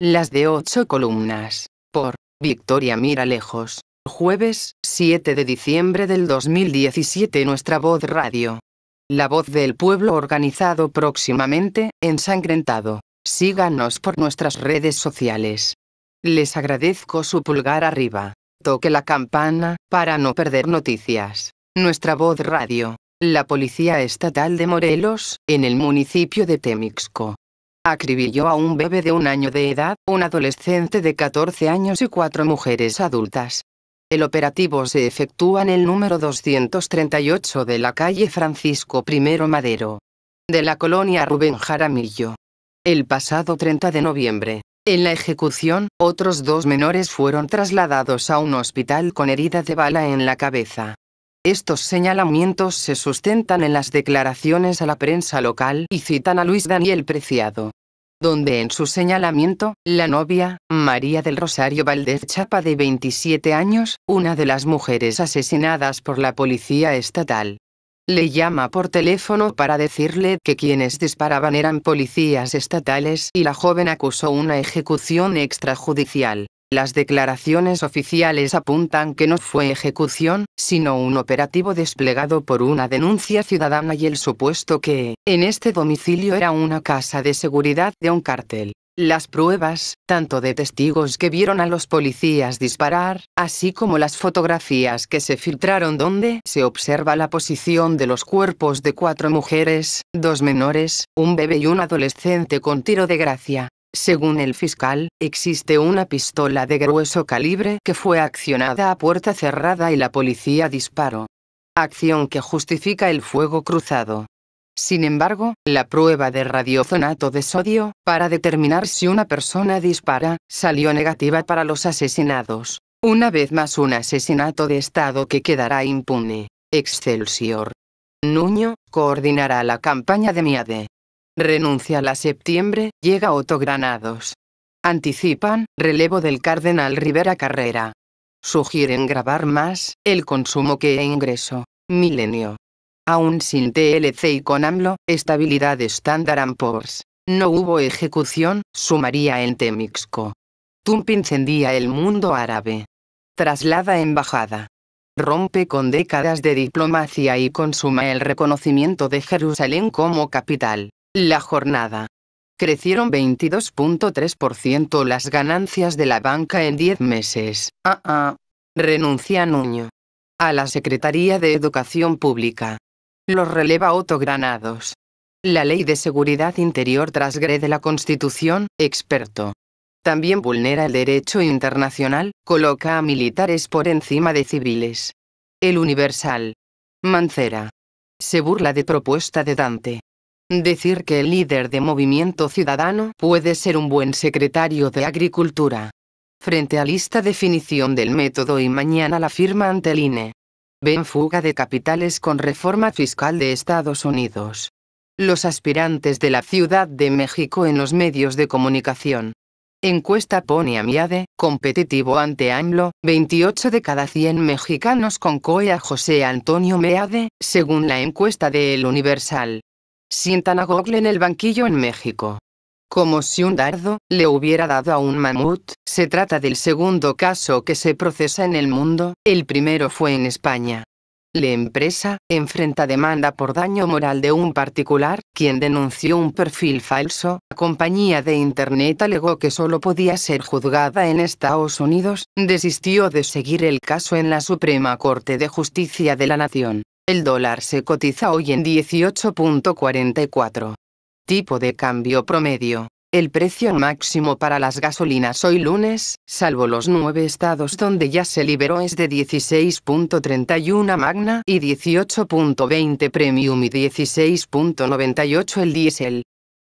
Las de ocho columnas. Por Victoria Mira Lejos, Jueves 7 de diciembre del 2017 Nuestra Voz Radio. La voz del pueblo organizado próximamente, ensangrentado. Síganos por nuestras redes sociales. Les agradezco su pulgar arriba. Toque la campana, para no perder noticias. Nuestra Voz Radio. La Policía Estatal de Morelos, en el municipio de Temixco acribilló a un bebé de un año de edad, un adolescente de 14 años y cuatro mujeres adultas. El operativo se efectúa en el número 238 de la calle Francisco I Madero. De la colonia Rubén Jaramillo. El pasado 30 de noviembre. En la ejecución, otros dos menores fueron trasladados a un hospital con herida de bala en la cabeza. Estos señalamientos se sustentan en las declaraciones a la prensa local y citan a Luis Daniel Preciado, donde en su señalamiento, la novia, María del Rosario Valdez Chapa de 27 años, una de las mujeres asesinadas por la policía estatal, le llama por teléfono para decirle que quienes disparaban eran policías estatales y la joven acusó una ejecución extrajudicial. Las declaraciones oficiales apuntan que no fue ejecución, sino un operativo desplegado por una denuncia ciudadana y el supuesto que, en este domicilio era una casa de seguridad de un cártel. Las pruebas, tanto de testigos que vieron a los policías disparar, así como las fotografías que se filtraron donde se observa la posición de los cuerpos de cuatro mujeres, dos menores, un bebé y un adolescente con tiro de gracia, según el fiscal, existe una pistola de grueso calibre que fue accionada a puerta cerrada y la policía disparó. Acción que justifica el fuego cruzado. Sin embargo, la prueba de radiozonato de sodio, para determinar si una persona dispara, salió negativa para los asesinados. Una vez más un asesinato de Estado que quedará impune. Excelsior. Nuño, coordinará la campaña de MIADE. Renuncia la septiembre, llega Otto Granados. Anticipan, relevo del Cardenal Rivera Carrera. Sugieren grabar más, el consumo que e ingreso. Milenio. Aún sin TLC y con AMLO, estabilidad estándar pors No hubo ejecución, sumaría en Temixco. Tump incendia el mundo árabe. Traslada embajada. Rompe con décadas de diplomacia y consuma el reconocimiento de Jerusalén como capital. La jornada. Crecieron 22.3% las ganancias de la banca en 10 meses. Ah, ah, Renuncia Nuño. A la Secretaría de Educación Pública. Los releva Otto Granados. La Ley de Seguridad Interior trasgrede la Constitución, experto. También vulnera el derecho internacional, coloca a militares por encima de civiles. El Universal. Mancera. Se burla de propuesta de Dante. Decir que el líder de Movimiento Ciudadano puede ser un buen secretario de Agricultura. Frente a lista definición del método y mañana la firma ante el INE. Ven fuga de capitales con reforma fiscal de Estados Unidos. Los aspirantes de la Ciudad de México en los medios de comunicación. Encuesta pone a Miade, competitivo ante AMLO, 28 de cada 100 mexicanos con COE a José Antonio Meade, según la encuesta de El Universal. Sientan a Google en el banquillo en México. Como si un dardo le hubiera dado a un mamut, se trata del segundo caso que se procesa en el mundo, el primero fue en España. La empresa enfrenta demanda por daño moral de un particular, quien denunció un perfil falso. La compañía de Internet alegó que solo podía ser juzgada en Estados Unidos, desistió de seguir el caso en la Suprema Corte de Justicia de la Nación. El dólar se cotiza hoy en 18.44. Tipo de cambio promedio. El precio máximo para las gasolinas hoy lunes, salvo los nueve estados donde ya se liberó, es de 16.31 Magna y 18.20 Premium y 16.98 el diésel.